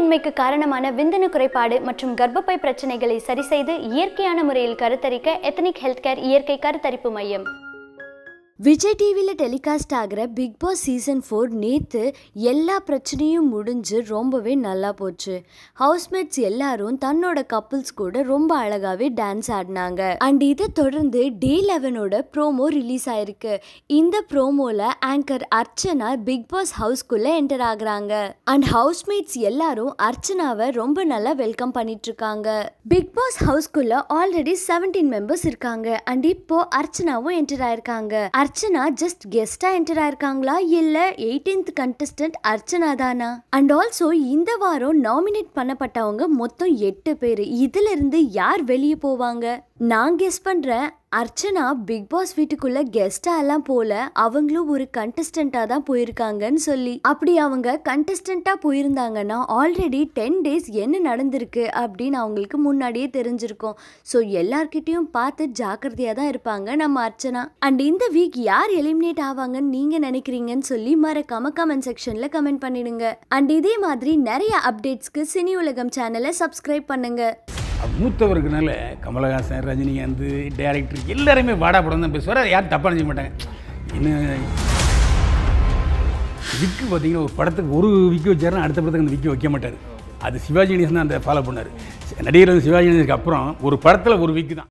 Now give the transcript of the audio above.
இன்மைக்கு காரணமான விந்தணு குறைபாடு மற்றும் கர்ப்பப்பை பிரச்சனைகளை சரிசெய்து இயற்கையான முறையில் கருத்தரிக்க எத்தனிக் ஹெல்த் கேர் இயற்கை கருத்தரிப்பு மையம் விஜய் டிவியில் டெலிகாஸ்ட் ஆகிற பிக் பாஸ் சீசன் ஃபோர் நேற்று எல்லா பிரச்சனையும் முடிஞ்சு ரொம்பவே நல்லா போச்சு ஹவுஸ்மேட்ஸ் எல்லாரும் தன்னோட கப்புள்ஸ் கூட ரொம்ப அழகாகவே டான்ஸ் ஆடினாங்க அண்ட் இதை தொடர்ந்து டே லெவனோட ப்ரோமோ ரிலீஸ் ஆயிருக்கு இந்த ப்ரோமோவில் ஆங்கர் அர்ச்சனா பிக் பாஸ் ஹவுஸ்க்குள்ளே என்டர் ஆகுறாங்க அண்ட் ஹவுஸ்மேட்ஸ் எல்லாரும் அர்ச்சனாவை ரொம்ப நல்லா வெல்கம் பண்ணிட்டு இருக்காங்க பிக் பாஸ் ஹவுஸ்க்குள்ளே ஆல்ரெடி செவன்டீன் மெம்பர்ஸ் இருக்காங்க அண்ட் இப்போ அர்ச்சனாவும் என்டர் ஆயிருக்காங்க அர்ச்சனா ஜஸ்ட் கெஸ்டா என்டர் ஆயிருக்காங்களா இல்லை எயிட்டீன்த் கண்டஸ்டன்ட் அர்ச்சனா தானா அண்ட் ஆல்சோ இந்த வாரம் நாமினேட் பண்ணப்பட்டவங்க மொத்தம் எட்டு பேர் இருந்து யார் வெளியே போவாங்க நான் கெஸ் பண்ணுறேன் அர்ச்சனா பிக் பாஸ் வீட்டுக்குள்ள கெஸ்டா எல்லாம் போல அவங்களும் ஒரு கண்டஸ்டண்டா தான் போயிருக்காங்கன்னு சொல்லி அப்படி அவங்க கண்டஸ்டண்டா போயிருந்தாங்கன்னா ஆல்ரெடி டென் டேஸ் என்ன நடந்திருக்கு அப்படின்னு அவங்களுக்கு முன்னாடியே தெரிஞ்சிருக்கும் ஸோ எல்லார்கிட்டையும் பார்த்து ஜாக்கிரதையா தான் இருப்பாங்க நம்ம அர்ச்சனா அண்ட் இந்த வீக் யார் எலிமினேட் ஆவாங்கன்னு நீங்க நினைக்கிறீங்கன்னு சொல்லி மறக்காம கமெண்ட் செக்ஷன்ல கமெண்ட் பண்ணிடுங்க அண்ட் இதே மாதிரி நிறைய அப்டேட்ஸ்க்கு சினி உலகம் சேனலை சப்ஸ்கிரைப் பண்ணுங்க மூத்தவருக்குனால கமலஹாசன் ரஜினிகாந்த் டைரக்டர் எல்லாருமே வாடா படம் தான் பேசுவார் யாரும் தப்பாக நினச்சிக்க மாட்டாங்க இன்னும் விக்கு பார்த்தீங்கன்னா ஒரு படத்துக்கு ஒரு விக்கு வச்சாருன்னா அடுத்த படத்துக்கு அந்த விக்கி வைக்க மாட்டார் அது சிவாஜி கணேசன் அந்த ஃபாலோ பண்ணார் நடிகர் வந்து சிவாஜி கணேசனுக்கு அப்புறம் ஒரு படத்தில் ஒரு விக்கு தான்